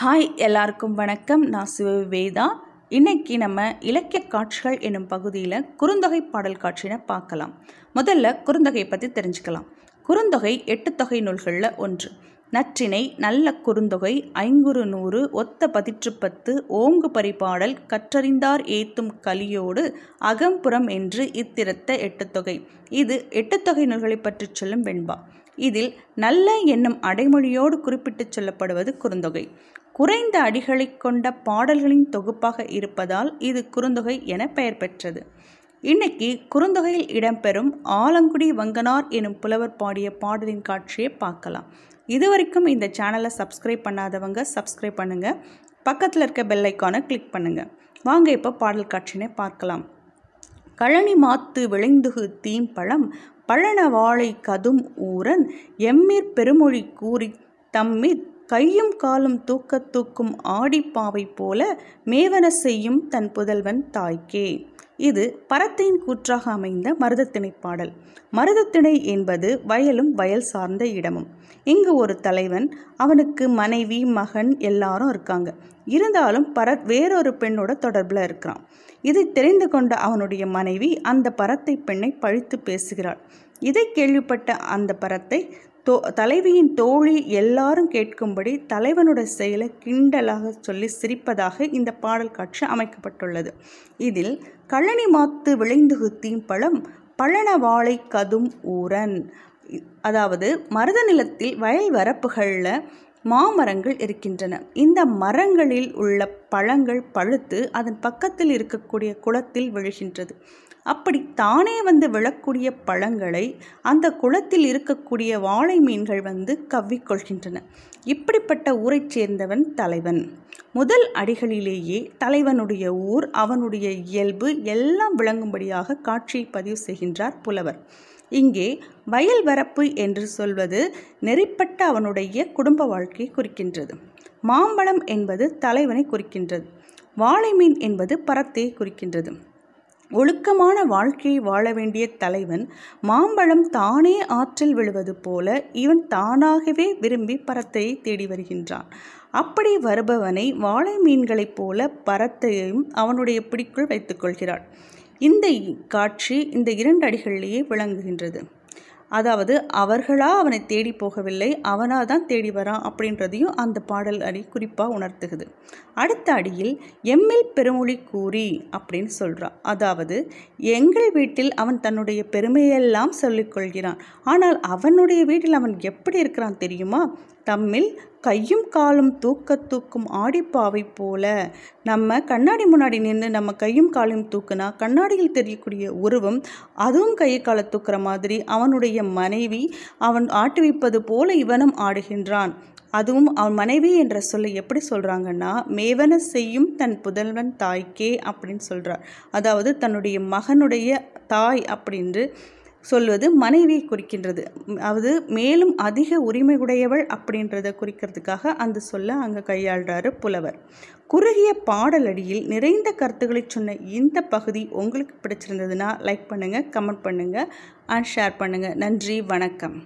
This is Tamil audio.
ஹாய் எல்லாருக்கும் வணக்கம் நான் சிவவேதா இன்னைக்கு நம்ம இலக்கிய காட்சிகள் எனும் பகுதியில் குறுந்தொகை பாடல் காட்சினை பார்க்கலாம் முதல்ல குறுந்தொகையை பற்றி தெரிஞ்சுக்கலாம் குறுந்தொகை எட்டு தொகை நூல்களில் ஒன்று நற்றினை நல்ல குறுந்தொகை ஐங்குறு நூறு ஒத்த பதிற்று பத்து ஓங்கு பரிபாடல் கற்றறிந்தார் ஏத்தும் கலியோடு அகம்புறம் என்று இத்திரத்த எட்டுத்தொகை இது எட்டுத்தொகை நூல்களை பற்றி சொல்லும் வெண்பா இதில் நல்ல என்னும் அடைமொழியோடு குறிப்பிட்டு சொல்லப்படுவது குறுந்தொகை குறைந்த அடிகளை கொண்ட பாடல்களின் தொகுப்பாக இருப்பதால் இது குறுந்தொகை என பெயர் பெற்றது இன்னைக்கு குறுந்தொகையில் இடம்பெறும் ஆலங்குடி வங்கனார் எனும் புலவர் பாடிய பாடலின் காட்சியை பார்க்கலாம் இது வரைக்கும் இந்த சேனலை சப்ஸ்கிரைப் பண்ணாதவங்க சப்ஸ்கிரைப் பண்ணுங்கள் பக்கத்தில் இருக்க பெல்லைக்கான கிளிக் பண்ணுங்கள் வாங்க இப்போ பாடல் காட்சியினை பார்க்கலாம் கழனி மாத்து விளைந்துகு தீம்பழம் பழனவாளை கதும் ஊரன் எம்மிற் பெருமொழி கூறி தம்மிற் கையும் காலும் தூக்கத் தூக்கும் ஆடிப்பாவை போல மேவன செய்யும் தன் புதல்வன் தாய்க்கே இது பரத்தையின் கூற்றாக அமைந்த மருதத்திணை பாடல் மருதத்திணை என்பது வயலும் வயல் சார்ந்த இடமும் இங்கு ஒரு தலைவன் அவனுக்கு மனைவி மகன் எல்லாரும் இருக்காங்க இருந்தாலும் பரத் வேறொரு பெண்ணோட தொடர்பில் இருக்கிறான் இதை தெரிந்து கொண்ட அவனுடைய மனைவி அந்த பரத்தை பெண்ணை பழித்து பேசுகிறாள் இதை கேள்விப்பட்ட அந்த பரத்தை தோ தலைவியின் தோழி எல்லாரும் கேட்கும்படி தலைவனுடைய செயலை கிண்டலாக சொல்லி சிரிப்பதாக இந்த பாடல் காட்சி அமைக்கப்பட்டுள்ளது இதில் கழனி மாத்து விளைந்துகுத்தியும் பழம் பழன வாழை கதும் ஊரன் அதாவது மருத நிலத்தில் வயல் வரப்புகளில் மாமரங்கள் இருக்கின்றன இந்த மரங்களில் உள்ள பழங்கள் பழுத்து அதன் பக்கத்தில் இருக்கக்கூடிய குளத்தில் விழுகின்றது அப்படி தானே வந்து விழக்கூடிய பழங்களை அந்த குளத்தில் இருக்கக்கூடிய வாழை மீன்கள் வந்து கவ்விக்கொள்கின்றன இப்படிப்பட்ட ஊரைச் சேர்ந்தவன் தலைவன் முதல் அடிகளிலேயே தலைவனுடைய ஊர் அவனுடைய இயல்பு எல்லாம் விளங்கும்படியாக காட்சியை பதிவு செய்கின்றார் புலவர் இங்கே வயல் வரப்பு என்று சொல்வது நெறிப்பட்ட அவனுடைய குடும்ப வாழ்க்கையை குறிக்கின்றது மாம்பழம் என்பது தலைவனை குறிக்கின்றது வாழை மீன் என்பது பரத்தை குறிக்கின்றது ஒழுக்கமான வாழ்க்கையை வாழ வேண்டிய தலைவன் மாம்பழம் தானே ஆற்றில் விழுவது போல இவன் தானாகவே விரும்பி பரத்தையை தேடி வருகின்றான் அப்படி வருபவனை வாழை மீன்களைப் போல பரத்தையும் அவனுடைய பிடிக்குள் வைத்துக்கொள்கிறாள் இந்த காட்சி இந்த இரண்டு அடிகளிலேயே விளங்குகின்றது அதாவது அவர்களாக அவனை தேடி போகவில்லை அவனாக தான் தேடி வரான் அப்படின்றதையும் அந்த பாடல் அடி குறிப்பாக உணர்த்துகுது அடுத்த அடியில் எம்மில் பெருமொழி கூறி அப்படின்னு சொல்கிறான் அதாவது எங்கள் வீட்டில் அவன் தன்னுடைய பெருமையெல்லாம் சொல்லிக்கொள்கிறான் ஆனால் அவனுடைய வீட்டில் அவன் எப்படி இருக்கிறான் தெரியுமா தம்மில் கையும் காலும் தூக்க தூக்கும் ஆடிப்பாவை போல நம்ம கண்ணாடி முன்னாடி நின்று நம்ம கையும் காலையும் தூக்குனா கண்ணாடியில் தெரியக்கூடிய உருவம் அதுவும் கை காலை தூக்குற மாதிரி அவனுடைய மனைவி அவன் வைப்பது போல இவனும் ஆடுகின்றான் அதுவும் அவன் மனைவி என்ற சொல்லை எப்படி சொல்கிறாங்கன்னா மேவன செய்யும் தன் புதல்வன் தாய்க்கே அப்படின்னு சொல்கிறார் அதாவது தன்னுடைய மகனுடைய தாய் அப்படின்று சொல்வது மனைவியை குறிக்கின்றது அதாவது மேலும் அதிக உரிமை உடையவள் அப்படின்றத குறிக்கிறதுக்காக அந்த சொல்ல அங்கே கையாள்றாரு புலவர் குறுகிய பாடலடியில் நிறைந்த கருத்துக்களை சொன்ன இந்த பகுதி உங்களுக்கு பிடிச்சிருந்ததுன்னா லைக் பண்ணுங்கள் கமெண்ட் பண்ணுங்கள் அண்ட் ஷேர் பண்ணுங்கள் நன்றி வணக்கம்